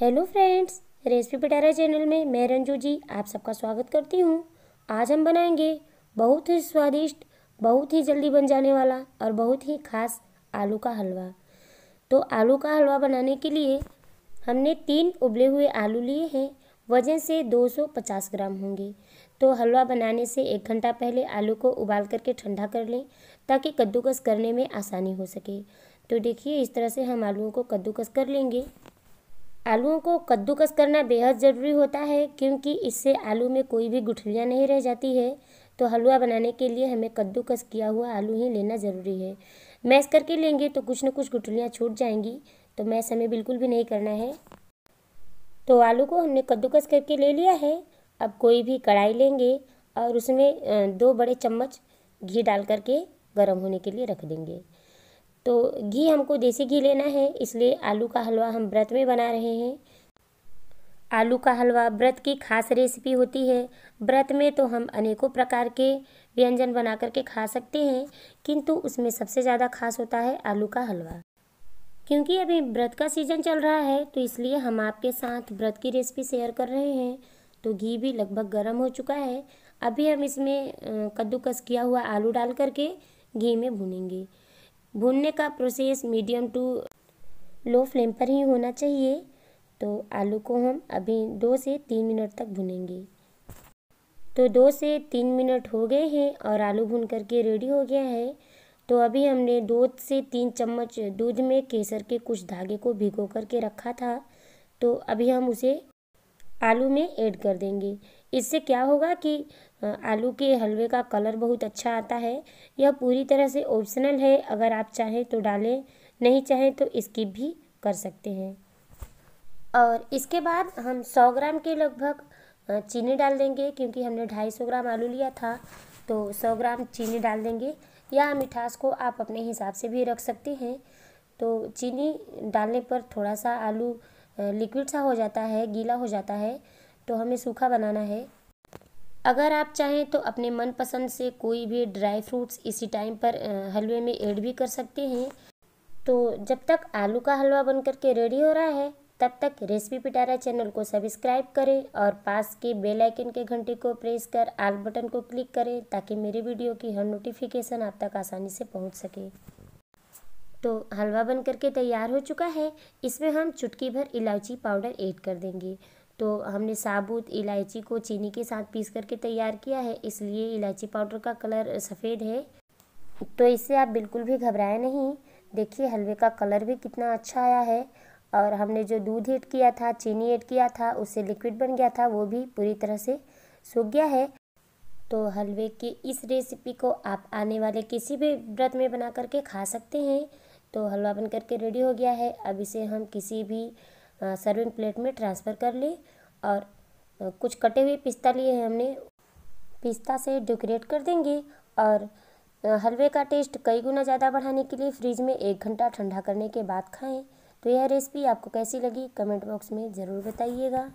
hello friends recipe Pitara channel में मैं रंजू जी आप सबका स्वागत करती हूँ आज हम बनाएंगे बहुत ही स्वादिष्ट बहुत ही जल्दी बन जाने वाला और बहुत ही खास आलू का हलवा तो आलू का हलवा बनाने के लिए हमने तीन उबले हुए आलू लिए हैं वजन से 250 ग्राम होंगे तो हलवा बनाने से एक घंटा पहले आलू को उबाल करके ठंडा कर लें ताकि कद्दूकस करने में आसानी हो सके तो देखिए इस तरह से हम आलूओं को कद्दूकस कर लेंगे आलूओं को कद्दूकस करना बेहद ज़रूरी होता है क्योंकि इससे आलू में कोई भी गुठलियाँ नहीं रह जाती है तो हलवा बनाने के लिए हमें कद्दूकस किया हुआ आलू ही लेना ज़रूरी है मैश करके लेंगे तो कुछ ना कुछ गुठलियाँ छूट जाएंगी तो मैश हमें बिल्कुल भी नहीं करना है तो आलू को हमने कद्दूकस करके ले लिया है अब कोई भी कढ़ाई लेंगे और उसमें दो बड़े चम्मच घी डाल करके गर्म होने के लिए रख देंगे तो घी हमको देसी घी लेना है इसलिए आलू का हलवा हम व्रत में बना रहे हैं आलू का हलवा व्रत की खास रेसिपी होती है व्रत में तो हम अनेकों प्रकार के व्यंजन बना करके खा सकते हैं किंतु उसमें सबसे ज़्यादा खास होता है आलू का हलवा क्योंकि अभी व्रत का सीज़न चल रहा है तो इसलिए हम आपके साथ व्रत की रेसिपी शेयर कर रहे हैं तो घी भी लगभग गर्म हो चुका है अभी हम इसमें कद्दूकस किया हुआ आलू डाल करके घी में भुनेंगे भूनने का process medium to low flame पर ही होना चाहिए तो आलू को हम अभी दो से तीन मिनट तक भुनेंगे तो दो से तीन मिनट हो गए हैं और आलू भून करके रेडी हो गया है तो अभी हमने दो से तीन चम्मच दूध में केसर के कुछ धागे को भिगो करके रखा था तो अभी हम उसे आलू में ऐड कर देंगे इससे क्या होगा कि आलू के हलवे का कलर बहुत अच्छा आता है यह पूरी तरह से ऑप्शनल है अगर आप चाहें तो डालें नहीं चाहें तो स्किप भी कर सकते हैं और इसके बाद हम सौ ग्राम के लगभग चीनी डाल देंगे क्योंकि हमने ढाई सौ ग्राम आलू लिया था तो सौ ग्राम चीनी डाल देंगे या मिठास को आप अपने हिसाब से भी रख सकते हैं तो चीनी डालने पर थोड़ा सा आलू लिक्विड सा हो जाता है गीला हो जाता है तो हमें सूखा बनाना है अगर आप चाहें तो अपने मनपसंद से कोई भी ड्राई फ्रूट्स इसी टाइम पर हलवे में ऐड भी कर सकते हैं तो जब तक आलू का हलवा बन करके रेडी हो रहा है तब तक रेसिपी पिटारा चैनल को सब्सक्राइब करें और पास के बेल आइकन के घंटे को प्रेस कर आल बटन को क्लिक करें ताकि मेरे वीडियो की हर नोटिफिकेशन आप तक आसानी से पहुंच सके तो हलवा बन करके तैयार हो चुका है इसमें हम चुटकी भर इलायची पाउडर ऐड कर देंगे तो हमने साबुत इलायची को चीनी के साथ पीस करके तैयार किया है इसलिए इलायची पाउडर का कलर सफ़ेद है तो इससे आप बिल्कुल भी घबराए नहीं देखिए हलवे का कलर भी कितना अच्छा आया है और हमने जो दूध ऐड किया था चीनी ऐड किया था उससे लिक्विड बन गया था वो भी पूरी तरह से सूख गया है तो हलवे की इस रेसिपी को आप आने वाले किसी भी व्रत में बना करके खा सकते हैं तो हलवा बन करके रेडी हो गया है अब इसे हम किसी भी सर्विंग प्लेट में ट्रांसफ़र कर ली और कुछ कटे हुए पिस्ता लिए हैं हमने पिस्ता से डेकोरेट कर देंगे और हलवे का टेस्ट कई गुना ज़्यादा बढ़ाने के लिए फ्रिज में एक घंटा ठंडा करने के बाद खाएं तो यह रेसिपी आपको कैसी लगी कमेंट बॉक्स में ज़रूर बताइएगा